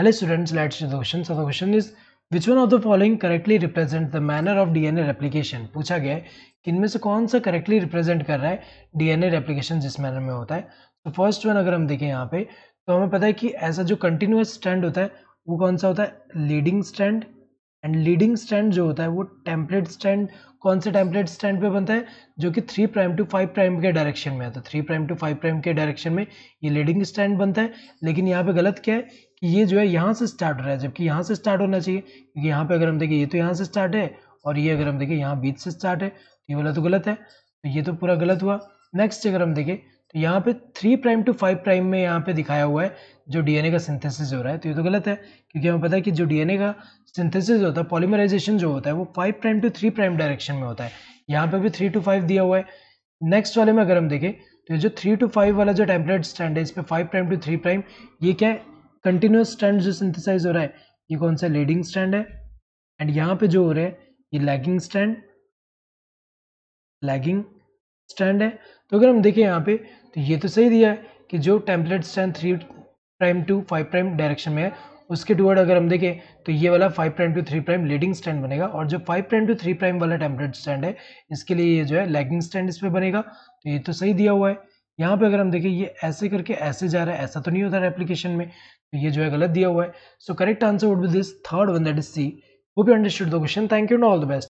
hello students let's the question so the question is which one of the following correctly represent the manner of D N DNA replication पूछा गया है कि इनमें से कौन सा करेक्टली रिप्रेजेंट कर रहा है डी एन डीएनए रेप्लिकेशन जिस मैनर में होता है तो फर्स्ट वन अगर हम देखें यहाँ पे तो हमें पता है कि ऐसा जो कंटिन्यूस स्टैंड होता है वो कौन सा होता है leading strand and leading strand जो होता है वो टेम्पलेट स्टैंड कौन से टेम्पलेट स्टैंड पे बनता है जो कि three prime to five prime के डायरेक्शन में आता है three prime to five prime के डायरेक्शन में ये लीडिंग स्टैंड बनता है लेकिन यहाँ पे गलत क्या है कि ये जो है यहाँ से स्टार्ट हो रहा है जबकि यहाँ से स्टार्ट होना चाहिए क्योंकि यहाँ पे अगर हम देखें ये तो यहाँ से स्टार्ट है और ये अगर हम देखें यहाँ बीच से स्टार्ट है तो ये वाला तो गलत है तो ये तो पूरा गलत हुआ नेक्स्ट अगर हम देखें तो यहाँ पे three prime to five prime में यहाँ पे दिखाया हुआ है जो डीएनए का सिंथेसिस हो रहा है तो ये तो गलत है क्योंकि हमें पता है कि जो डीएनए का सिंथेसिस होता है पॉलीमराइजेशन जो होता है वो five prime to three prime direction में होता है यहाँ पे भी थ्री टू फाइव दिया हुआ है नेक्स्ट वाले में अगर हम देखें तो जो थ्री टू फाइव वाला जो टेम्पलेट स्टैंड है इस पर five prime to three prime ये क्या है कंटिन्यूस स्टैंड जो सिंथेसाइज हो रहा है ये कौन सा लीडिंग स्टैंड है एंड यहाँ पे जो हो रहा है ये लैगिंग स्टैंड लैगिंग स्टैंड है तो अगर हम देखें यहाँ पे तो ये तो सही दिया है कि जो template strand three prime to five prime direction में है उसके टूवर्ड अगर हम देखें तो ये वाला five prime to three prime leading strand बनेगा और जो five prime to three prime वाला टेम्पलेट स्टैंड है इसके लिए ये जो है लैगिंग स्टैंड इस पर बनेगा तो ये तो सही दिया हुआ है यहाँ पे अगर हम देखें ये ऐसे करके ऐसे जा रहा है ऐसा तो नहीं होता है एप्लीकेशन में तो ये जो है गलत दिया हुआ है so correct answer would be this third one that is C वो भी understood the question thank you no all the best